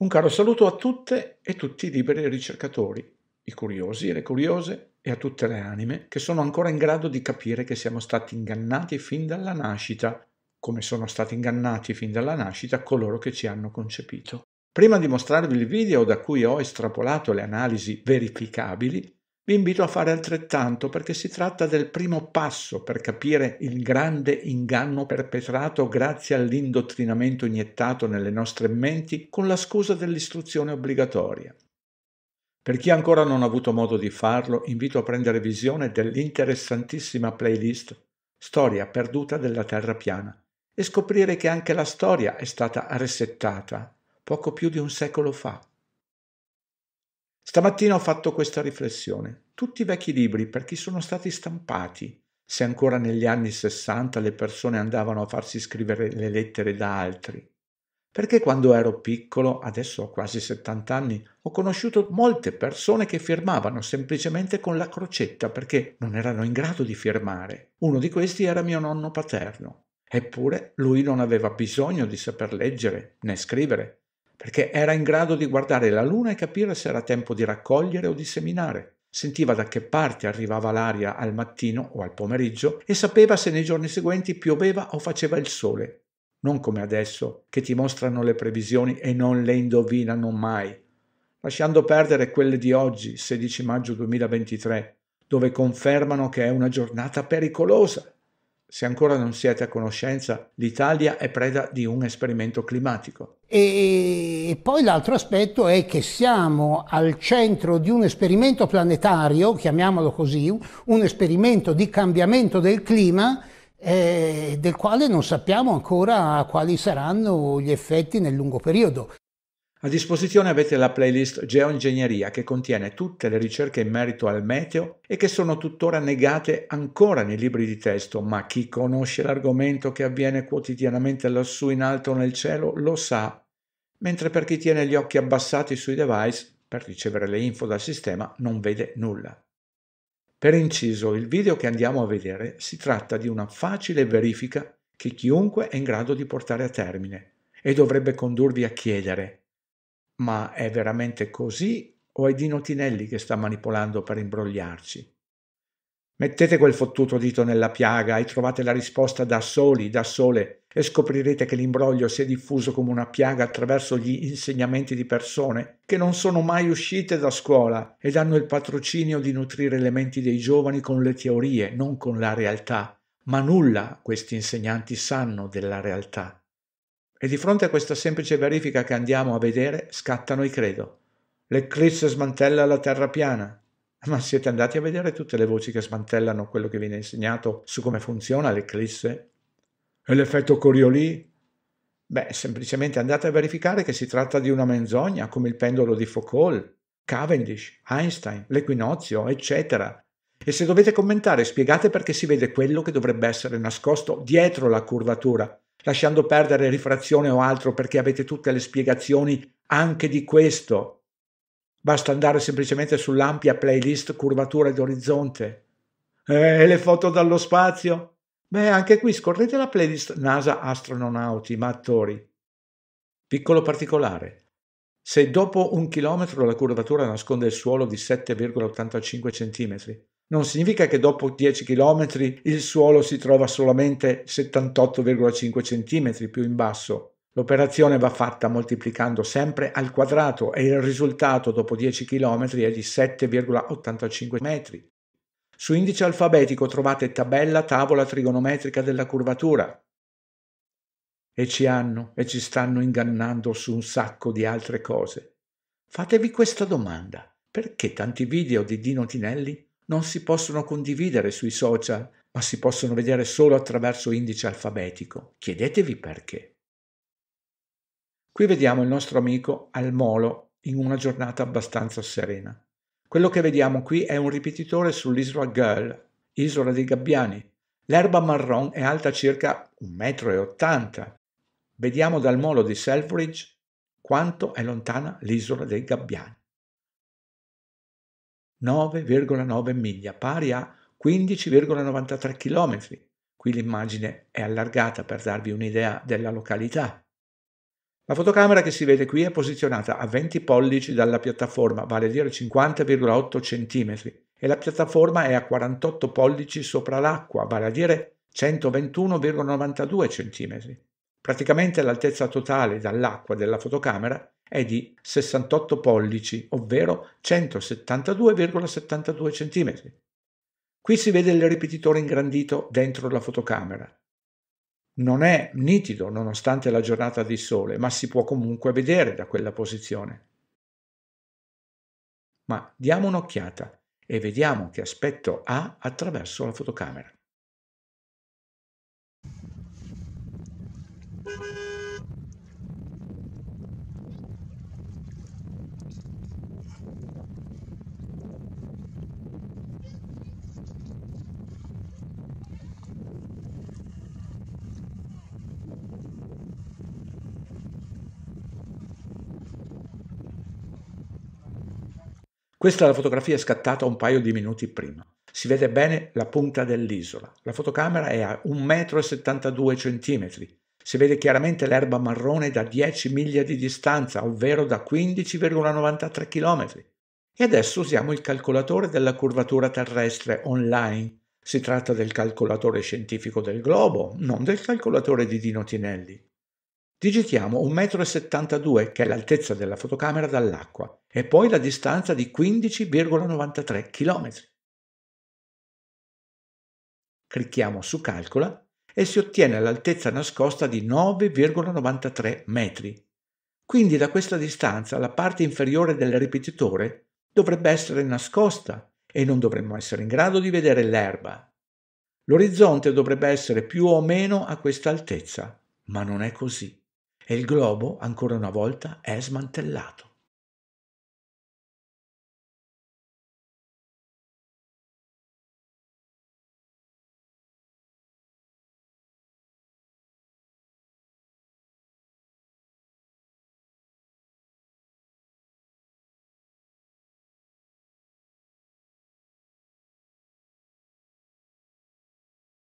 Un caro saluto a tutte e tutti i liberi ricercatori, i curiosi e le curiose e a tutte le anime che sono ancora in grado di capire che siamo stati ingannati fin dalla nascita, come sono stati ingannati fin dalla nascita coloro che ci hanno concepito. Prima di mostrarvi il video da cui ho estrapolato le analisi verificabili, vi invito a fare altrettanto perché si tratta del primo passo per capire il grande inganno perpetrato grazie all'indottrinamento iniettato nelle nostre menti con la scusa dell'istruzione obbligatoria. Per chi ancora non ha avuto modo di farlo, invito a prendere visione dell'interessantissima playlist Storia perduta della Terra piana e scoprire che anche la storia è stata resettata poco più di un secolo fa. Stamattina ho fatto questa riflessione. Tutti i vecchi libri, per chi sono stati stampati, se ancora negli anni 60 le persone andavano a farsi scrivere le lettere da altri. Perché quando ero piccolo, adesso ho quasi 70 anni, ho conosciuto molte persone che firmavano semplicemente con la crocetta perché non erano in grado di firmare. Uno di questi era mio nonno paterno. Eppure lui non aveva bisogno di saper leggere né scrivere, perché era in grado di guardare la luna e capire se era tempo di raccogliere o di seminare. Sentiva da che parte arrivava l'aria al mattino o al pomeriggio e sapeva se nei giorni seguenti pioveva o faceva il sole. Non come adesso, che ti mostrano le previsioni e non le indovinano mai. Lasciando perdere quelle di oggi, 16 maggio 2023, dove confermano che è una giornata pericolosa se ancora non siete a conoscenza, l'Italia è preda di un esperimento climatico. E poi l'altro aspetto è che siamo al centro di un esperimento planetario, chiamiamolo così, un esperimento di cambiamento del clima eh, del quale non sappiamo ancora quali saranno gli effetti nel lungo periodo. A disposizione avete la playlist Geoingegneria che contiene tutte le ricerche in merito al meteo e che sono tuttora negate ancora nei libri di testo, ma chi conosce l'argomento che avviene quotidianamente lassù in alto nel cielo lo sa, mentre per chi tiene gli occhi abbassati sui device per ricevere le info dal sistema non vede nulla. Per inciso, il video che andiamo a vedere si tratta di una facile verifica che chiunque è in grado di portare a termine e dovrebbe condurvi a chiedere ma è veramente così o è Dino Tinelli che sta manipolando per imbrogliarci? Mettete quel fottuto dito nella piaga e trovate la risposta da soli, da sole, e scoprirete che l'imbroglio si è diffuso come una piaga attraverso gli insegnamenti di persone che non sono mai uscite da scuola ed hanno il patrocinio di nutrire le menti dei giovani con le teorie, non con la realtà. Ma nulla questi insegnanti sanno della realtà. E di fronte a questa semplice verifica che andiamo a vedere scattano i credo. L'eclisse smantella la terra piana. Ma siete andati a vedere tutte le voci che smantellano quello che viene insegnato su come funziona l'eclisse? E l'effetto Coriolì? Beh, semplicemente andate a verificare che si tratta di una menzogna, come il pendolo di Foucault, Cavendish, Einstein, l'equinozio, eccetera. E se dovete commentare, spiegate perché si vede quello che dovrebbe essere nascosto dietro la curvatura, lasciando perdere rifrazione o altro perché avete tutte le spiegazioni anche di questo. Basta andare semplicemente sull'ampia playlist curvature d'orizzonte. Eh, e le foto dallo spazio? Beh, anche qui scorrete la playlist NASA astronauti, ma attori. Piccolo particolare. Se dopo un chilometro la curvatura nasconde il suolo di 7,85 cm, non significa che dopo 10 km il suolo si trova solamente 78,5 cm più in basso. L'operazione va fatta moltiplicando sempre al quadrato e il risultato dopo 10 km è di 7,85 metri. Su indice alfabetico trovate tabella, tavola trigonometrica della curvatura. E ci hanno e ci stanno ingannando su un sacco di altre cose. Fatevi questa domanda. Perché tanti video di Dino Tinelli non si possono condividere sui social, ma si possono vedere solo attraverso indice alfabetico. Chiedetevi perché. Qui vediamo il nostro amico al molo in una giornata abbastanza serena. Quello che vediamo qui è un ripetitore sull'isola Girl, isola dei gabbiani. L'erba marron è alta circa 1,80 m. Vediamo dal molo di Selfridge quanto è lontana l'isola dei gabbiani. 9,9 miglia, pari a 15,93 km. Qui l'immagine è allargata per darvi un'idea della località. La fotocamera che si vede qui è posizionata a 20 pollici dalla piattaforma, vale a dire 50,8 cm, e la piattaforma è a 48 pollici sopra l'acqua, vale a dire 121,92 cm. Praticamente l'altezza totale dall'acqua della fotocamera è di 68 pollici, ovvero 172,72 cm. Qui si vede il ripetitore ingrandito dentro la fotocamera. Non è nitido nonostante la giornata di sole, ma si può comunque vedere da quella posizione. Ma diamo un'occhiata e vediamo che aspetto ha attraverso la fotocamera. Questa è la fotografia scattata un paio di minuti prima. Si vede bene la punta dell'isola. La fotocamera è a 1,72 m. Si vede chiaramente l'erba marrone da 10 miglia di distanza, ovvero da 15,93 km. E adesso usiamo il calcolatore della curvatura terrestre online. Si tratta del calcolatore scientifico del globo, non del calcolatore di Dino Tinelli. Digitiamo 1,72 m, che è l'altezza della fotocamera dall'acqua, e poi la distanza di 15,93 km. Clicchiamo su Calcola e si ottiene l'altezza nascosta di 9,93 metri. Quindi da questa distanza la parte inferiore del ripetitore dovrebbe essere nascosta e non dovremmo essere in grado di vedere l'erba. L'orizzonte dovrebbe essere più o meno a questa altezza, ma non è così e il globo ancora una volta è smantellato.